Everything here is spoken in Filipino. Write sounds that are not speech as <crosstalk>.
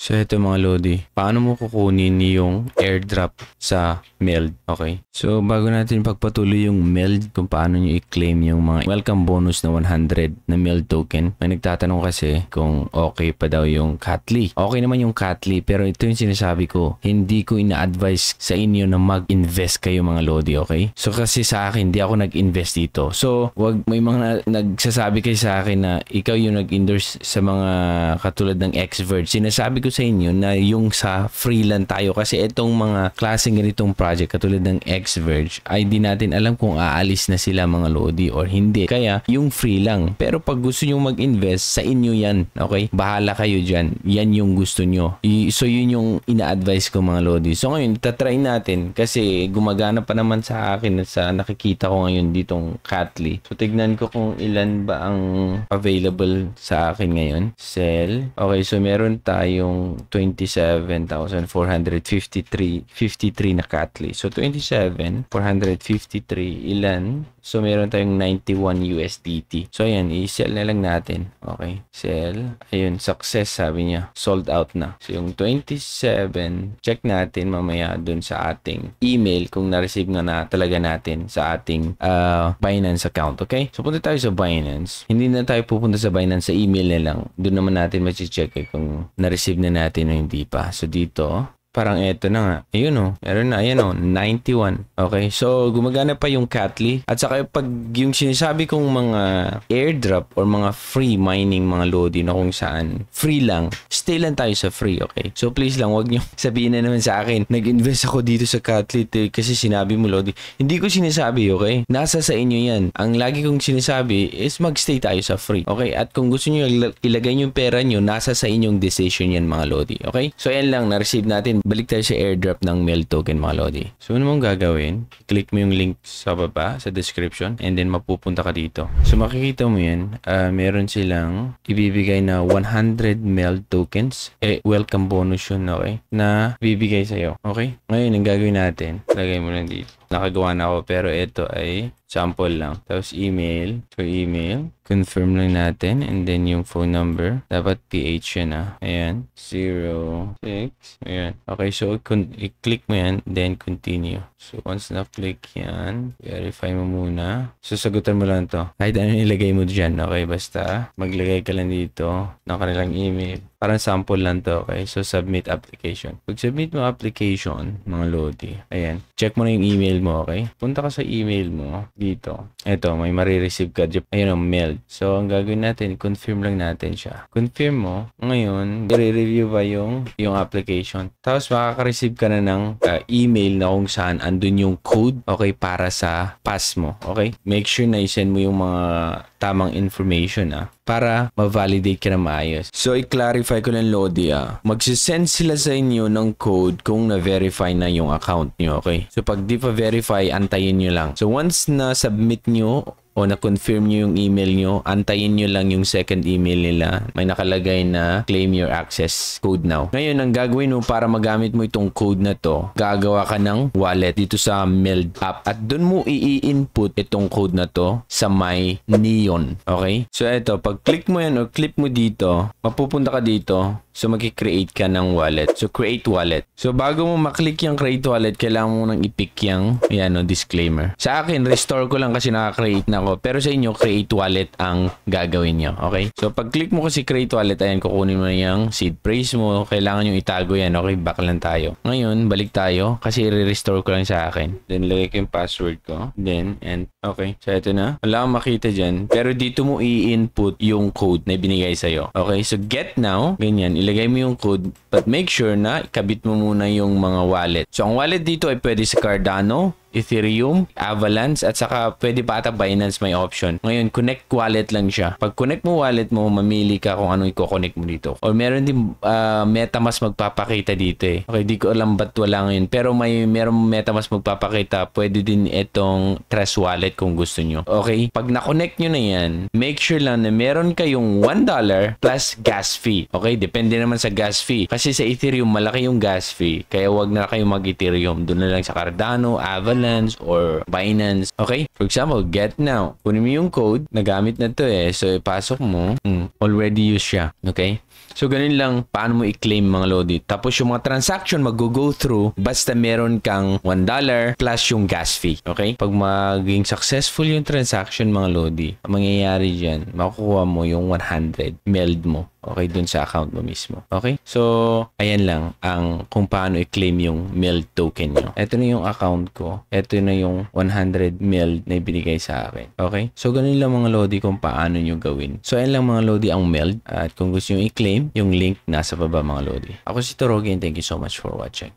So ito mga Lodi, paano mo kukunin yung airdrop sa meld, okay? So bago natin pagpatuloy yung meld kung paano nyo i-claim yung mga welcome bonus na 100 na meld token, may nagtatanong kasi kung okay pa daw yung Catly. Okay naman yung Catly pero ito yung sinasabi ko, hindi ko ina-advise sa inyo na mag-invest kayo mga Lodi, okay? So kasi sa akin, hindi ako nag-invest dito. So wag may mga na nagsasabi kayo sa akin na ikaw yung nag-endorse sa mga katulad ng Xvert. Sinasabi ko ko sa inyo na yung sa freelance tayo kasi itong mga klaseng ganitong project katulad ng Xverge ay di natin alam kung aalis na sila mga Lodi or hindi. Kaya yung free lang. Pero pag gusto nyo mag-invest, sa inyo yan. Okay? Bahala kayo dyan. Yan yung gusto nyo. so yun yung ina-advise ko mga Lodi. So ngayon, tatry natin kasi gumagana pa naman sa akin at sa nakikita ko ngayon ditong Catly. So tignan ko kung ilan ba ang available sa akin ngayon. Sell. Okay, so meron tayong yung 27,453 53 na Catli. So 27,453 ilan? So meron tayong 91 USDT. So ayan, i-sell na lang natin. Okay, sell. Ayun, success sabi niya. Sold out na. So yung 27, check natin mamaya dun sa ating email kung na-receive na, na talaga natin sa ating uh, Binance account. Okay? So punta tayo sa Binance. Hindi na tayo pupunta sa Binance sa email na lang. Doon naman natin ma-check eh, kung na-receive na natin o hindi pa. So, dito, parang eto na nga. Ayun o. Oh, meron na. Ayan o. Oh, 91. Okay. So, gumagana pa yung Catly. At saka pag yung sinasabi kong mga airdrop or mga free mining mga lodi na kung saan free lang stay lang tayo sa free, okay? So please lang, wag niyo <laughs> sabihin na naman sa akin, nag-invest ako dito sa Catlit eh, kasi sinabi mo, Lodi. Hindi ko sinasabi, okay? Nasa sa inyo yan. Ang lagi kong sinasabi is magstay tayo sa free, okay? At kung gusto niyo ilagay yung pera niyo, nasa sa inyong decision yan, mga Lodi, okay? So yan lang, na-receive natin. Balik tayo sa airdrop ng mail token, mga Lodi. So ano mong gagawin? Click mo yung link sa baba, sa description, and then mapupunta ka dito. So makikita mo yan, uh, meron silang ibibigay na 100 mail token tokens, eh, welcome bonus yun, okay? Na bibigay sa'yo, okay? Ngayon, ang gagawin natin, lagay mo lang dito. Nakagawa na ako, pero ito ay sample lang. Tapos email, so email, confirm lang natin. And then yung phone number, dapat PH yan ah. Ayan, 06 ayan. Okay, so i-click mo yan, then continue. So once na-click yan, verify mo muna. susagutan mo lang to. Kahit ano ilagay mo dyan, okay? Basta maglagay ka lang dito ng kanilang email. Parang sample lang to, okay? So submit application. Pag submit mo application, mga Lodi, ayan, check mo na yung email mo, okay? Punta ka sa email mo dito. Ito, may marireceive ka. Ayan o, mail. So, ang gagawin natin, confirm lang natin siya. Confirm mo. Ngayon, i-review ba yung, yung application. Tapos, makaka-receive ka na ng uh, email na kung saan andun yung code, okay, para sa pass mo. Okay? Make sure na i-send mo yung mga tamang information, ah para ma-validate ka na maayos. So, i-clarify ko lang, Lodi, ah. Magsisend sila sa inyo ng code kung na-verify na yung account nyo, okay? So, pag di pa verify, antayin nyo lang. So, once na submit nyo o na-confirm nyo yung email nyo, antayin nyo lang yung second email nila. May nakalagay na claim your access code now. Ngayon, ang gagawin mo para magamit mo itong code na to, gagawa ka ng wallet dito sa Meld app at doon mo i-input itong code na to sa my Neon. Okay? So, eto, pag click mo yan o click mo dito, mapupunta ka dito. So, mag-create ka ng wallet. So, create wallet. So, bago mo maklik yung create wallet, kailangan mo nang ipick yung, yan o, disclaimer. Sa akin, restore ko lang kasi naka-create na ako. Pero sa inyo, create wallet ang gagawin nyo. Okay? So, pag-click mo kasi create wallet, ayan, kukunin mo na yung seed phrase mo. Kailangan yung itago yan. Okay, back lang tayo. Ngayon, balik tayo kasi i-restore ko lang sa akin. Then, lagay ko yung password ko. Then, and okay. So, ito na. Wala akong makita dyan. Pero dito mo i-input yung code na binigay sa'yo. Okay? So, get now. Ganyan. Ilagay mo yung code. But make sure na kabit mo muna yung mga wallet. So, ang wallet dito ay pwede sa Cardano, Ethereum, Avalanche, at saka pwede pa ata Binance may option. Ngayon, connect wallet lang siya. Pag connect mo wallet mo, mamili ka kung anong i-connect mo dito. Or meron din uh, ah, MetaMask magpapakita dito eh. Okay, di ko alam ba't wala ngayon. Pero may meron MetaMask magpapakita. Pwede din itong Trust Wallet kung gusto nyo. Okay? Pag na-connect nyo na yan, make sure lang na meron kayong $1 plus gas fee. Okay? Depende naman sa gas fee. Kasi sa Ethereum, malaki yung gas fee. Kaya wag na kayong mag-Ethereum. Doon na lang sa Cardano, Avalanche, Binance or Binance. Okay? For example, get now. Kunin mo yung code. Nagamit na to eh. So, ipasok mo. Mm, already use siya. Okay? So, ganun lang paano mo i-claim mga Lodi. Tapos, yung mga transaction mag-go through basta meron kang $1 plus yung gas fee. Okay? Pag maging successful yung transaction mga Lodi, ang mangyayari dyan, makukuha mo yung 100 meld mo. Okay, dun sa account mo mismo. Okay? So, ayan lang ang kung paano i-claim yung MELD token nyo. Ito na yung account ko. Ito na yung 100 MELD na ibinigay sa akin. Okay? So, ganun lang mga Lodi kung paano nyo gawin. So, ayan lang mga Lodi ang MELD. At kung gusto nyo i-claim, yung link nasa baba mga Lodi. Ako si Torogi and thank you so much for watching.